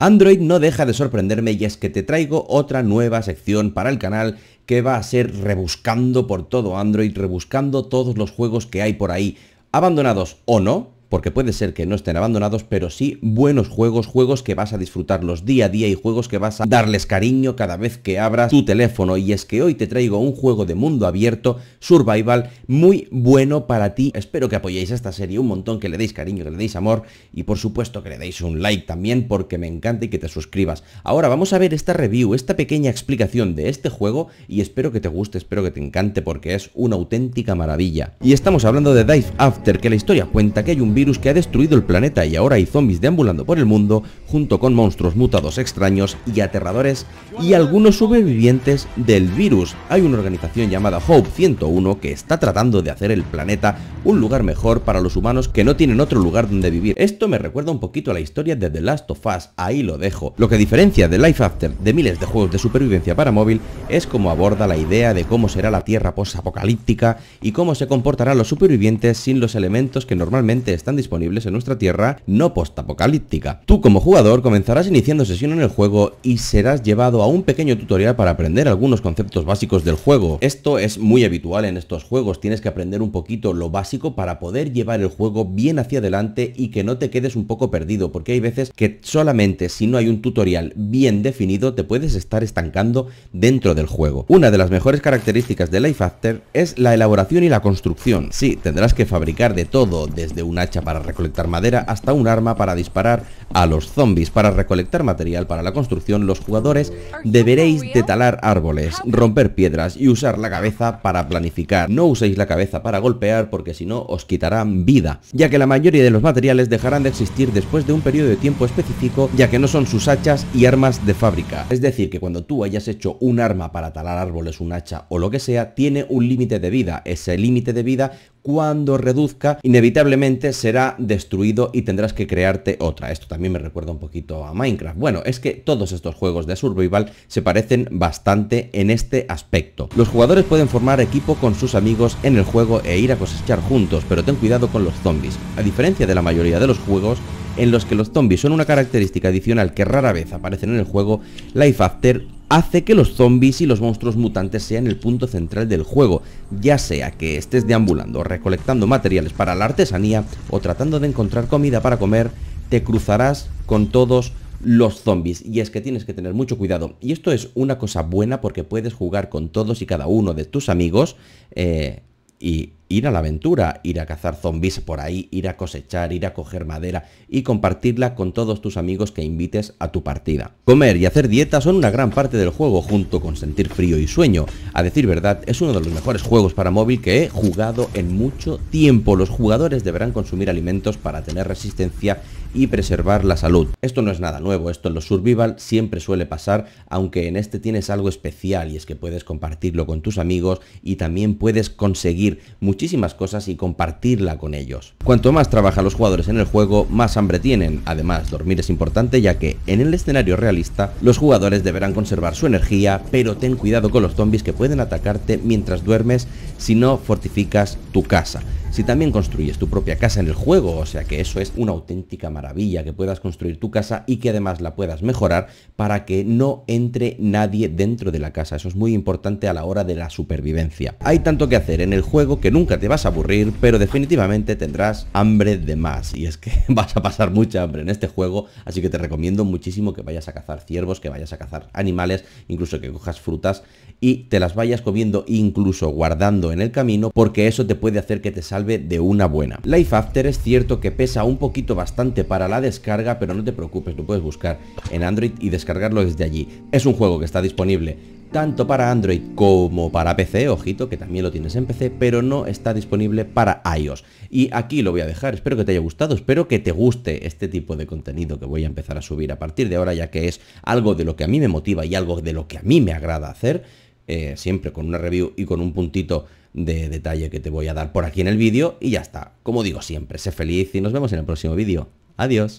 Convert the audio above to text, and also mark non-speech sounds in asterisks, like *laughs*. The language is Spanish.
Android no deja de sorprenderme y es que te traigo otra nueva sección para el canal que va a ser rebuscando por todo Android, rebuscando todos los juegos que hay por ahí, abandonados o no, porque puede ser que no estén abandonados, pero sí buenos juegos, juegos que vas a disfrutar los día a día y juegos que vas a darles cariño cada vez que abras tu teléfono. Y es que hoy te traigo un juego de mundo abierto, survival, muy bueno para ti. Espero que apoyéis esta serie un montón, que le deis cariño, que le deis amor y por supuesto que le deis un like también porque me encanta y que te suscribas. Ahora vamos a ver esta review, esta pequeña explicación de este juego y espero que te guste, espero que te encante porque es una auténtica maravilla. Y estamos hablando de Dive After, que la historia cuenta que hay un virus que ha destruido el planeta y ahora hay zombies deambulando por el mundo, junto con monstruos mutados extraños y aterradores y algunos sobrevivientes del virus. Hay una organización llamada Hope 101 que está tratando de hacer el planeta un lugar mejor para los humanos que no tienen otro lugar donde vivir. Esto me recuerda un poquito a la historia de The Last of Us, ahí lo dejo. Lo que diferencia de Life After de miles de juegos de supervivencia para móvil es cómo aborda la idea de cómo será la Tierra post y cómo se comportarán los supervivientes sin los elementos que normalmente están disponibles en nuestra tierra no postapocalíptica. Tú como jugador comenzarás iniciando sesión en el juego y serás llevado a un pequeño tutorial para aprender algunos conceptos básicos del juego. Esto es muy habitual en estos juegos, tienes que aprender un poquito lo básico para poder llevar el juego bien hacia adelante y que no te quedes un poco perdido, porque hay veces que solamente si no hay un tutorial bien definido te puedes estar estancando dentro del juego. Una de las mejores características de Life After es la elaboración y la construcción. Sí, tendrás que fabricar de todo, desde un hacha para recolectar madera hasta un arma para disparar a los zombies. Para recolectar material para la construcción, los jugadores deberéis de talar árboles, romper piedras y usar la cabeza para planificar. No uséis la cabeza para golpear porque si no os quitarán vida, ya que la mayoría de los materiales dejarán de existir después de un periodo de tiempo específico, ya que no son sus hachas y armas de fábrica. Es decir, que cuando tú hayas hecho un arma para talar árboles, un hacha o lo que sea, tiene un límite de vida. Ese límite de vida cuando reduzca, inevitablemente será destruido y tendrás que crearte otra. Esto también me recuerda un poquito a Minecraft. Bueno, es que todos estos juegos de survival se parecen bastante en este aspecto. Los jugadores pueden formar equipo con sus amigos en el juego e ir a cosechar juntos, pero ten cuidado con los zombies. A diferencia de la mayoría de los juegos, en los que los zombies son una característica adicional que rara vez aparecen en el juego, Life After hace que los zombies y los monstruos mutantes sean el punto central del juego, ya sea que estés deambulando, recolectando materiales para la artesanía o tratando de encontrar comida para comer, te cruzarás con todos los zombies. Y es que tienes que tener mucho cuidado. Y esto es una cosa buena porque puedes jugar con todos y cada uno de tus amigos eh, y ir a la aventura, ir a cazar zombies por ahí, ir a cosechar, ir a coger madera y compartirla con todos tus amigos que invites a tu partida. Comer y hacer dieta son una gran parte del juego, junto con sentir frío y sueño. A decir verdad, es uno de los mejores juegos para móvil que he jugado en mucho tiempo. Los jugadores deberán consumir alimentos para tener resistencia y preservar la salud. Esto no es nada nuevo, esto en los survival siempre suele pasar, aunque en este tienes algo especial y es que puedes compartirlo con tus amigos y también puedes conseguir muchísimas cosas y compartirla con ellos. Cuanto más trabajan los jugadores en el juego, más hambre tienen. Además, dormir es importante ya que en el escenario realista los jugadores deberán conservar su energía, pero ten cuidado con los zombies que pueden atacarte mientras duermes si no fortificas tu casa si también construyes tu propia casa en el juego, o sea que eso es una auténtica maravilla, que puedas construir tu casa y que además la puedas mejorar para que no entre nadie dentro de la casa. Eso es muy importante a la hora de la supervivencia. Hay tanto que hacer en el juego que nunca te vas a aburrir, pero definitivamente tendrás hambre de más. Y es que *laughs* vas a pasar mucha hambre en este juego, así que te recomiendo muchísimo que vayas a cazar ciervos, que vayas a cazar animales, incluso que cojas frutas y te las vayas comiendo, incluso guardando en el camino, porque eso te puede hacer que te salga de una buena. Life After es cierto que pesa un poquito bastante para la descarga, pero no te preocupes, lo puedes buscar en Android y descargarlo desde allí. Es un juego que está disponible tanto para Android como para PC, ojito que también lo tienes en PC, pero no está disponible para iOS. Y aquí lo voy a dejar, espero que te haya gustado, espero que te guste este tipo de contenido que voy a empezar a subir a partir de ahora, ya que es algo de lo que a mí me motiva y algo de lo que a mí me agrada hacer. Eh, siempre con una review y con un puntito de detalle que te voy a dar por aquí en el vídeo y ya está. Como digo siempre, sé feliz y nos vemos en el próximo vídeo. Adiós.